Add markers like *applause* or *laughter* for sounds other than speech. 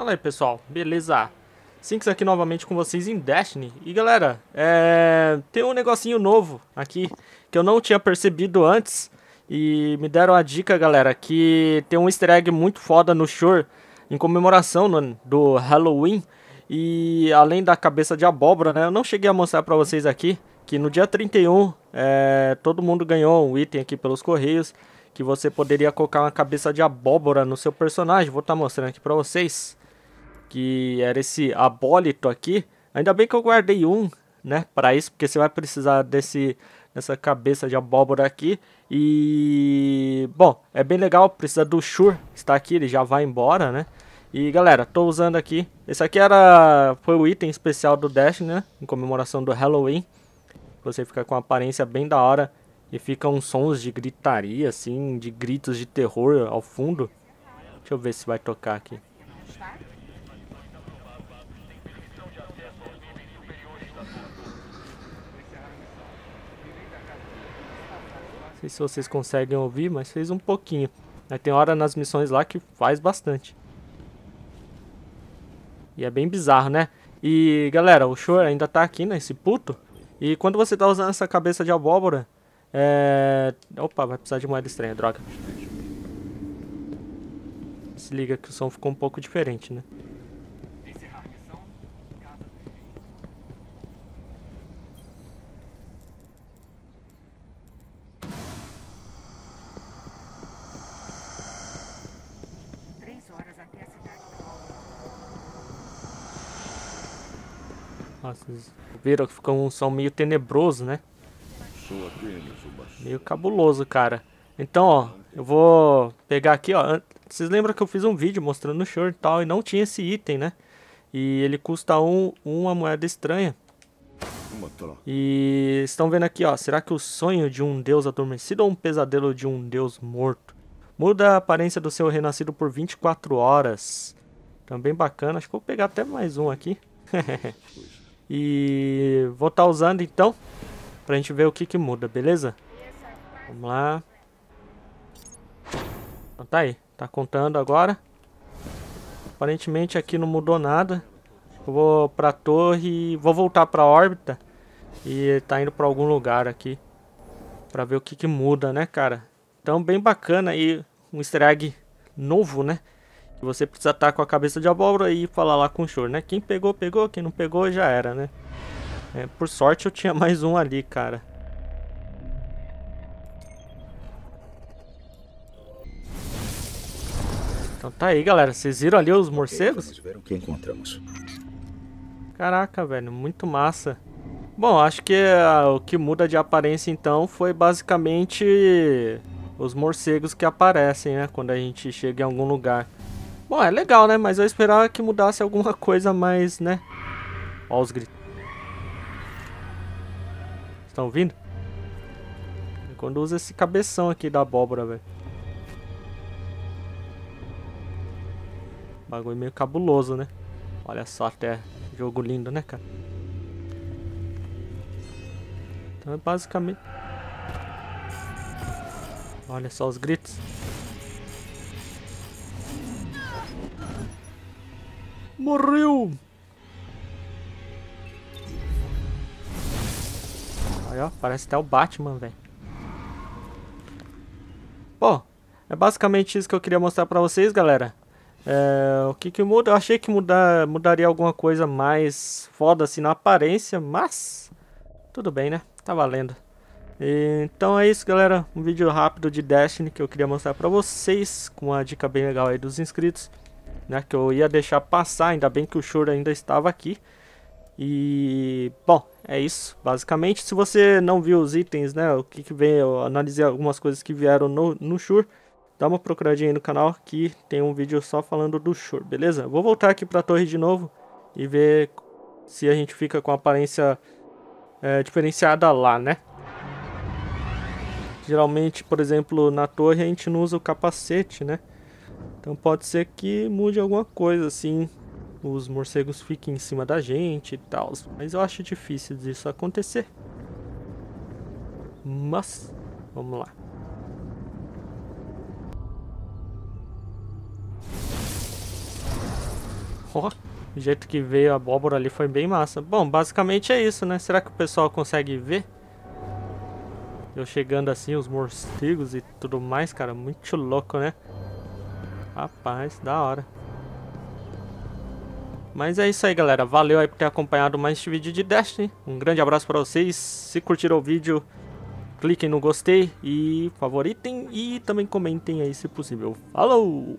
Fala aí, pessoal. Beleza? Sinks aqui novamente com vocês em Destiny. E galera, é... tem um negocinho novo aqui que eu não tinha percebido antes. E me deram a dica, galera, que tem um easter egg muito foda no Shore em comemoração no... Né, do Halloween. E além da cabeça de abóbora, né? Eu não cheguei a mostrar pra vocês aqui que no dia 31 é... todo mundo ganhou um item aqui pelos correios que você poderia colocar uma cabeça de abóbora no seu personagem. Vou estar tá mostrando aqui pra vocês que era esse abólito aqui. Ainda bem que eu guardei um, né, para isso, porque você vai precisar desse dessa cabeça de abóbora aqui. E bom, é bem legal, precisa do Shur, está aqui, ele já vai embora, né? E galera, tô usando aqui. Esse aqui era foi o item especial do Dash, né, em comemoração do Halloween. Você fica com uma aparência bem da hora e ficam sons de gritaria assim, de gritos de terror ao fundo. Deixa eu ver se vai tocar aqui. Tá? sei se vocês conseguem ouvir, mas fez um pouquinho. Aí tem hora nas missões lá que faz bastante. E é bem bizarro, né? E galera, o Shore ainda tá aqui, né? puto. E quando você tá usando essa cabeça de abóbora, é... Opa, vai precisar de moeda estranha, droga. Se liga que o som ficou um pouco diferente, né? vocês viram que ficou um som meio tenebroso, né? Meio cabuloso, cara. Então, ó, eu vou pegar aqui, ó. Vocês lembram que eu fiz um vídeo mostrando o short e tal, e não tinha esse item, né? E ele custa um, uma moeda estranha. E estão vendo aqui, ó. Será que o sonho de um deus adormecido ou um pesadelo de um deus morto? Muda a aparência do seu renascido por 24 horas. Também tá bacana. Acho que vou pegar até mais um aqui. *laughs* E vou estar tá usando então, pra gente ver o que que muda, beleza? Vamos lá. Então tá aí, tá contando agora. Aparentemente aqui não mudou nada. Eu vou pra torre, vou voltar pra órbita. E tá indo pra algum lugar aqui. Pra ver o que que muda, né, cara? Então bem bacana aí, um easter egg novo, né? Você precisa estar tá com a cabeça de abóbora e falar lá com o choro, né? Quem pegou, pegou. Quem não pegou, já era, né? É, por sorte, eu tinha mais um ali, cara. Então tá aí, galera. Vocês viram ali os morcegos? Okay, ver o que encontramos. Caraca, velho. Muito massa. Bom, acho que uh, o que muda de aparência, então, foi basicamente os morcegos que aparecem, né? Quando a gente chega em algum lugar. Bom, é legal, né? Mas eu esperava que mudasse alguma coisa mais, né? Ó os gritos. Estão vindo? É quando usa esse cabeção aqui da abóbora, velho. Bagulho meio cabuloso, né? Olha só até jogo lindo, né, cara? Então é basicamente... Olha só os gritos. Morreu! Aí, ó, parece até o Batman, velho. Bom, é basicamente isso que eu queria mostrar pra vocês, galera. É, o que que muda? Eu achei que mudar, mudaria alguma coisa mais foda assim na aparência, mas... Tudo bem, né? Tá valendo. E, então é isso, galera. Um vídeo rápido de Destiny que eu queria mostrar pra vocês, com uma dica bem legal aí dos inscritos né? Que eu ia deixar passar, ainda bem que o choro ainda estava aqui. E, bom, é isso, basicamente. Se você não viu os itens, né, o que, que vem, eu analisei algumas coisas que vieram no, no Shure, dá uma procuradinha aí no canal que tem um vídeo só falando do Shure, beleza? Vou voltar aqui pra torre de novo e ver se a gente fica com aparência é, diferenciada lá, né? Geralmente, por exemplo, na torre a gente não usa o capacete, né? Então pode ser que mude alguma coisa assim, os morcegos fiquem em cima da gente e tal, mas eu acho difícil disso acontecer. Mas vamos lá. Ó, oh, o jeito que veio a abóbora ali foi bem massa. Bom, basicamente é isso, né? Será que o pessoal consegue ver? Eu chegando assim, os morcegos e tudo mais, cara, muito louco, né? Rapaz, da hora. Mas é isso aí, galera. Valeu aí por ter acompanhado mais este vídeo de Destiny. Um grande abraço para vocês. Se curtiram o vídeo, cliquem no gostei e favoritem. E também comentem aí se possível. Falou!